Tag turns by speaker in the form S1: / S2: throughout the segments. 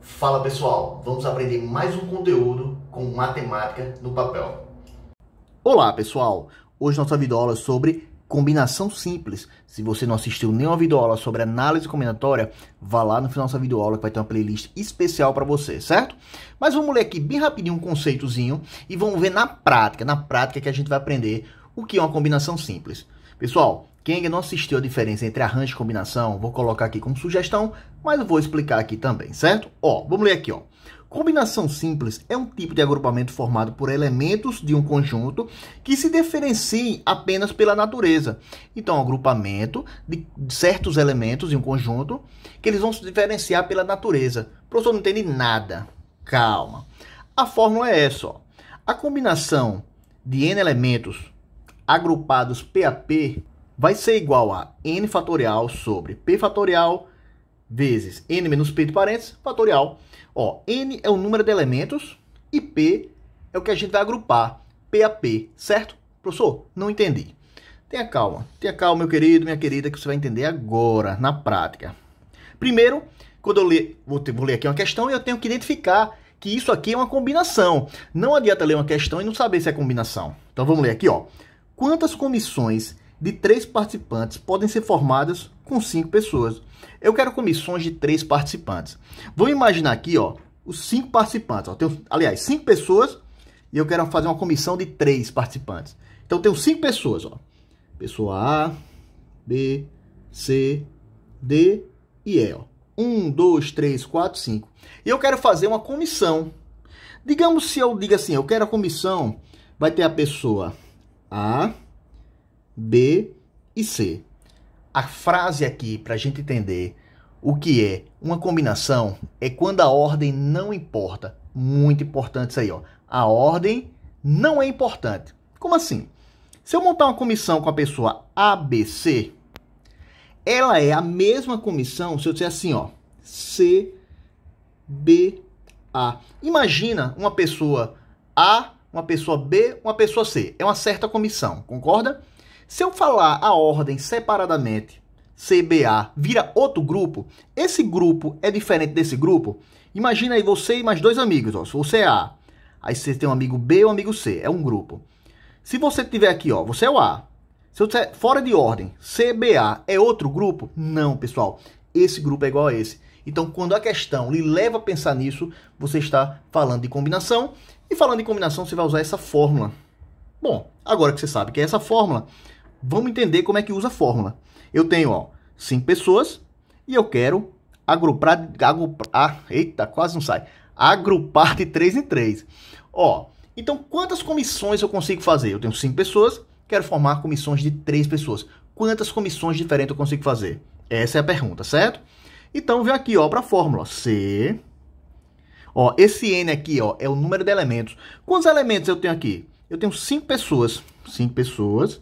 S1: Fala pessoal, vamos aprender mais um conteúdo com matemática no papel. Olá pessoal, hoje nossa videoaula é sobre combinação simples. Se você não assistiu nenhuma videoaula sobre análise combinatória, vá lá no final dessa videoaula que vai ter uma playlist especial para você, certo? Mas vamos ler aqui bem rapidinho um conceitozinho e vamos ver na prática, na prática que a gente vai aprender o que é uma combinação simples. Pessoal, quem ainda não assistiu a diferença entre arranjo e combinação, vou colocar aqui como sugestão, mas vou explicar aqui também, certo? Ó, vamos ler aqui, ó. Combinação simples é um tipo de agrupamento formado por elementos de um conjunto que se diferenciem apenas pela natureza. Então, um agrupamento de certos elementos em um conjunto que eles vão se diferenciar pela natureza. O professor não entende nada. Calma. A fórmula é essa, ó. A combinação de n elementos agrupados P a P vai ser igual a n fatorial sobre p fatorial vezes n menos p de parênteses, fatorial. Ó, n é o número de elementos e p é o que a gente vai agrupar, p a p, certo? Professor, não entendi. Tenha calma, tenha calma, meu querido, minha querida, que você vai entender agora, na prática. Primeiro, quando eu ler, vou, vou ler aqui uma questão, e eu tenho que identificar que isso aqui é uma combinação. Não adianta ler uma questão e não saber se é combinação. Então vamos ler aqui, ó. Quantas comissões de três participantes podem ser formadas com cinco pessoas. Eu quero comissões de três participantes. Vamos imaginar aqui, ó, os cinco participantes. Ó, tenho, aliás, cinco pessoas e eu quero fazer uma comissão de três participantes. Então, eu tenho cinco pessoas, ó. Pessoa A, B, C, D e E, ó. Um, dois, três, quatro, cinco. E eu quero fazer uma comissão. Digamos se eu diga assim, eu quero a comissão, vai ter a pessoa A, B e C. A frase aqui, para a gente entender o que é uma combinação, é quando a ordem não importa. Muito importante isso aí, ó. A ordem não é importante. Como assim? Se eu montar uma comissão com a pessoa ABC, ela é a mesma comissão se eu disser assim, ó, A. Imagina uma pessoa A, uma pessoa B, uma pessoa C. É uma certa comissão, concorda? Se eu falar a ordem separadamente, CBA, vira outro grupo, esse grupo é diferente desse grupo? Imagina aí você e mais dois amigos, ó. se você é A, aí você tem um amigo B e um amigo C, é um grupo. Se você tiver aqui, ó, você é o A, se eu disser é fora de ordem, CBA é outro grupo? Não, pessoal, esse grupo é igual a esse. Então, quando a questão lhe leva a pensar nisso, você está falando de combinação. E falando de combinação, você vai usar essa fórmula. Bom, agora que você sabe que é essa fórmula, vamos entender como é que usa a fórmula. Eu tenho, ó, cinco pessoas e eu quero agrupar, agrupar ah, eita, quase não sai, agrupar de três em três. Ó, então quantas comissões eu consigo fazer? Eu tenho cinco pessoas, quero formar comissões de três pessoas. Quantas comissões diferentes eu consigo fazer? Essa é a pergunta, certo? Então vem aqui, ó, para a fórmula C. Ó, esse n aqui, ó, é o número de elementos. Quantos elementos eu tenho aqui? Eu tenho cinco pessoas, cinco pessoas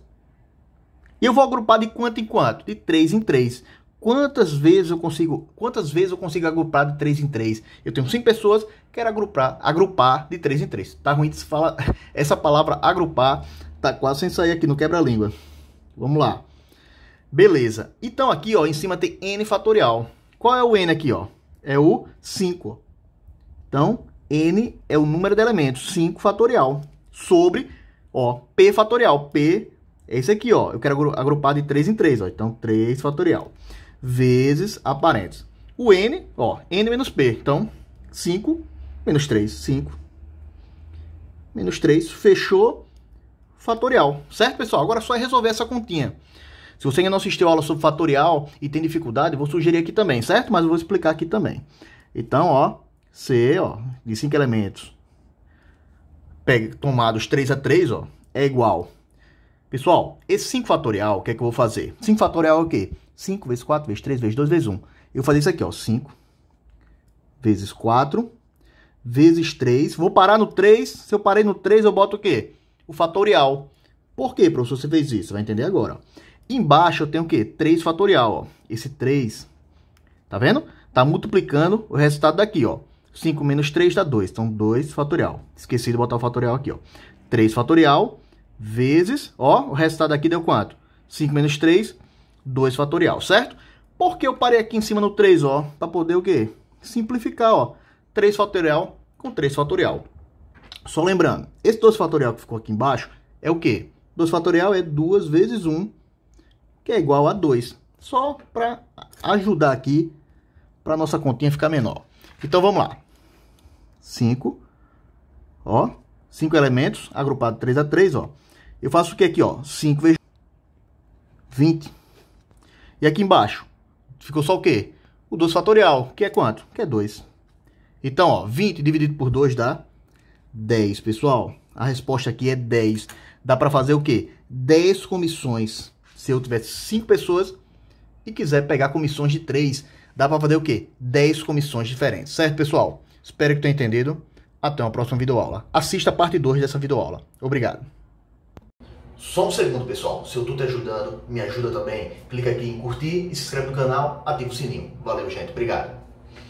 S1: e eu vou agrupar de quanto em quanto? De 3 em 3. Quantas vezes eu consigo, quantas vezes eu consigo agrupar de 3 em 3? Eu tenho 5 pessoas, quero agrupar, agrupar de 3 em 3. Tá ruim de se falar essa palavra agrupar, tá quase sem sair aqui no quebra-língua. Vamos lá. Beleza. Então aqui, ó, em cima tem n fatorial. Qual é o n aqui, ó? É o 5. Então, n é o número de elementos, 5 fatorial, sobre, ó, p fatorial. p é esse aqui, ó. Eu quero agrupar de 3 em 3, ó. Então, 3 fatorial. Vezes a parênteses. O n, ó. n menos p. Então, 5 menos 3, 5. Menos 3, fechou fatorial. Certo, pessoal? Agora é só resolver essa continha. Se você ainda não assistiu a aula sobre fatorial e tem dificuldade, eu vou sugerir aqui também, certo? Mas eu vou explicar aqui também. Então, ó, C, ó, de 5 elementos, pega, tomados 3 a 3, ó, é igual Pessoal, esse 5 fatorial, o que é que eu vou fazer? 5 fatorial é o quê? 5 vezes 4 vezes 3 vezes 2 vezes 1. Eu vou fazer isso aqui, ó. 5 vezes 4 vezes 3. Vou parar no 3. Se eu parei no 3, eu boto o quê? O fatorial. Por quê, professor, você fez isso? Você vai entender agora. Embaixo eu tenho o quê? 3 fatorial, ó. Esse 3, tá vendo? Tá multiplicando o resultado daqui, ó. 5 menos 3 dá 2. Então, 2 fatorial. Esqueci de botar o fatorial aqui, ó. 3 fatorial vezes, ó, o resultado aqui deu quanto? 5 menos 3, 2 fatorial, certo? Por que eu parei aqui em cima no 3, ó? Para poder o quê? Simplificar, ó. 3 fatorial com 3 fatorial. Só lembrando, esse 2 fatorial que ficou aqui embaixo é o quê? 2 fatorial é 2 vezes 1, que é igual a 2. Só para ajudar aqui, para nossa continha ficar menor. Então, vamos lá. 5, ó, 5 elementos, agrupados 3 a 3, ó. Eu faço o que aqui, ó? 5 vezes 20. E aqui embaixo, ficou só o quê? O 2 fatorial, que é quanto? Que é 2. Então, ó, 20 dividido por 2 dá 10, pessoal. A resposta aqui é 10. Dá para fazer o quê? 10 comissões. Se eu tivesse 5 pessoas e quiser pegar comissões de 3, dá para fazer o quê? 10 comissões diferentes, certo, pessoal? Espero que tenha entendido. Até uma próxima videoaula. Assista a parte 2 dessa videoaula. Obrigado. Só um segundo, pessoal. Se eu tô te ajudando, me ajuda também. Clica aqui em curtir e se inscreve no canal, ativa o sininho. Valeu, gente. Obrigado.